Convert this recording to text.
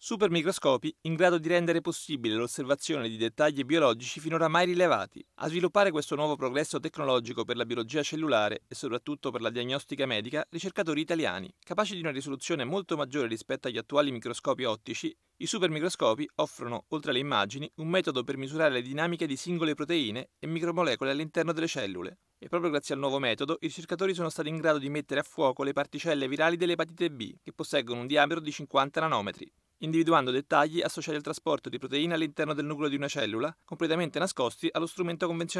Supermicroscopi in grado di rendere possibile l'osservazione di dettagli biologici finora mai rilevati. A sviluppare questo nuovo progresso tecnologico per la biologia cellulare e soprattutto per la diagnostica medica, ricercatori italiani, capaci di una risoluzione molto maggiore rispetto agli attuali microscopi ottici, i supermicroscopi offrono, oltre alle immagini, un metodo per misurare le dinamiche di singole proteine e micromolecole all'interno delle cellule. E proprio grazie al nuovo metodo, i ricercatori sono stati in grado di mettere a fuoco le particelle virali dell'epatite B, che posseggono un diametro di 50 nanometri individuando dettagli associati al trasporto di proteine all'interno del nucleo di una cellula, completamente nascosti allo strumento convenzionale.